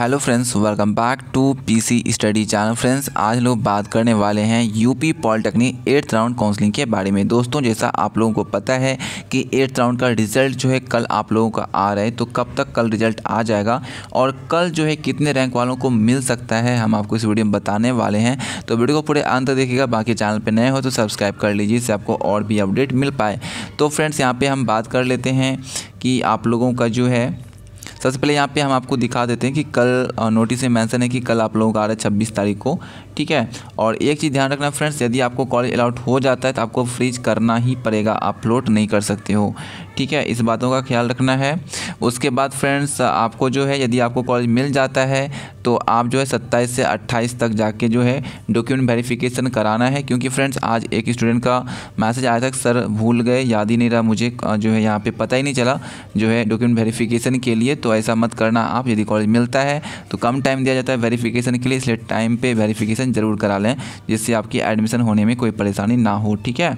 hello friends welcome back to PC study channel friends आज लोग बात करने वाले हैं UP polytechnic eighth round counselling के बारे में दोस्तों जैसा आप लोगों को पता है कि एट्थ राउंड का रिजल्ट जो है कल आप लोगों का आ रहा है तो कब तक कल रिजल्ट आ जाएगा और कल जो है कितने रैंक वालों को मिल सकता है हम आपको इस वीडियो में बताने वाले हैं तो वीडियो को पूरे अंत देखिएगा बाकी चैनल पर नए हो तो सब्सक्राइब कर लीजिए इससे आपको और भी अपडेट मिल पाए तो फ्रेंड्स यहाँ पर हम बात कर लेते हैं कि आप लोगों का जो है सबसे पहले यहाँ पे हम आपको दिखा देते हैं कि कल नोटिस में मेंशन है कि कल आप लोगों का आ रहा है छब्बीस तारीख को ठीक है और एक चीज़ ध्यान रखना फ्रेंड्स यदि आपको कॉलेज अलाउट हो जाता है तो आपको फ्रीज करना ही पड़ेगा आप लोड नहीं कर सकते हो ठीक है इस बातों का ख्याल रखना है उसके बाद फ्रेंड्स आपको जो है यदि आपको कॉलेज मिल जाता है तो आप जो है सत्ताईस से अट्ठाईस तक जाके जो है डॉक्यूमेंट वेरीफिकेशन कराना है क्योंकि फ्रेंड्स आज एक स्टूडेंट का मैसेज आया था सर भूल गए याद ही नहीं रहा मुझे जो है यहाँ पर पता ही नहीं चला जो है डॉक्यूमेंट वेरीफिकेशन के लिए तो तो ऐसा मत करना आप यदि कॉलेज मिलता है तो कम टाइम दिया जाता है वेरीफिकेशन के लिए इसलिए टाइम पे वेरीफिकेशन ज़रूर करा लें जिससे आपकी एडमिशन होने में कोई परेशानी ना हो ठीक है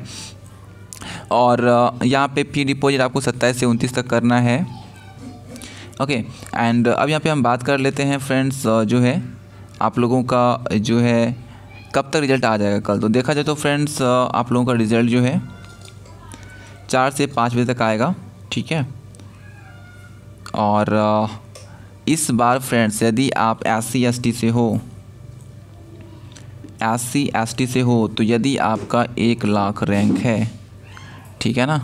और यहाँ पे फी डिपॉजिट आपको सत्ताईस से उनतीस तक करना है ओके एंड अब यहाँ पे हम बात कर लेते हैं फ्रेंड्स जो है आप लोगों का जो है कब तक रिज़ल्ट आ जाएगा कल तो देखा जाए तो फ्रेंड्स आप लोगों का रिज़ल्ट जो है चार से पाँच बजे तक आएगा ठीक है और इस बार फ्रेंड्स यदि आप एस सी एस टी से हो एस सी एस टी से हो तो यदि आपका एक लाख रैंक है ठीक है ना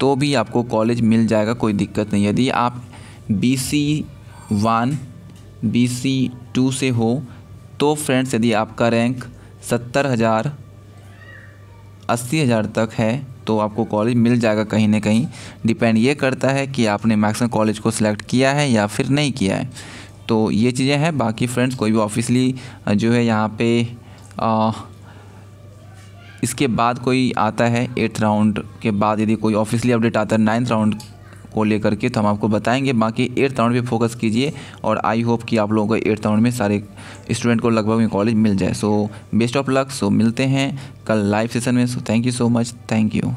तो भी आपको कॉलेज मिल जाएगा कोई दिक्कत नहीं यदि आप B C one B C two से हो तो फ्रेंड्स यदि आपका रैंक सत्तर हज़ार अस्सी हज़ार तक है तो आपको कॉलेज मिल जाएगा कहीं ना कहीं डिपेंड ये करता है कि आपने मैक्सिमम कॉलेज को सिलेक्ट किया है या फिर नहीं किया है तो ये चीज़ें हैं बाकी फ्रेंड्स कोई भी ऑफिसली जो है यहाँ पे आ, इसके बाद कोई आता है एट्थ राउंड के बाद यदि कोई ऑफिसली अपडेट आता है नाइन्थ राउंड को लेकर के तो हम आपको बताएंगे बाकी एट्थ राउंड पे फोकस कीजिए और आई होप कि आप लोगों को एट्थ राउंड में सारे स्टूडेंट को लगभग कॉलेज मिल जाए so best of luck so मिलते हैं कल लाइव सेशन में so thank you so much thank you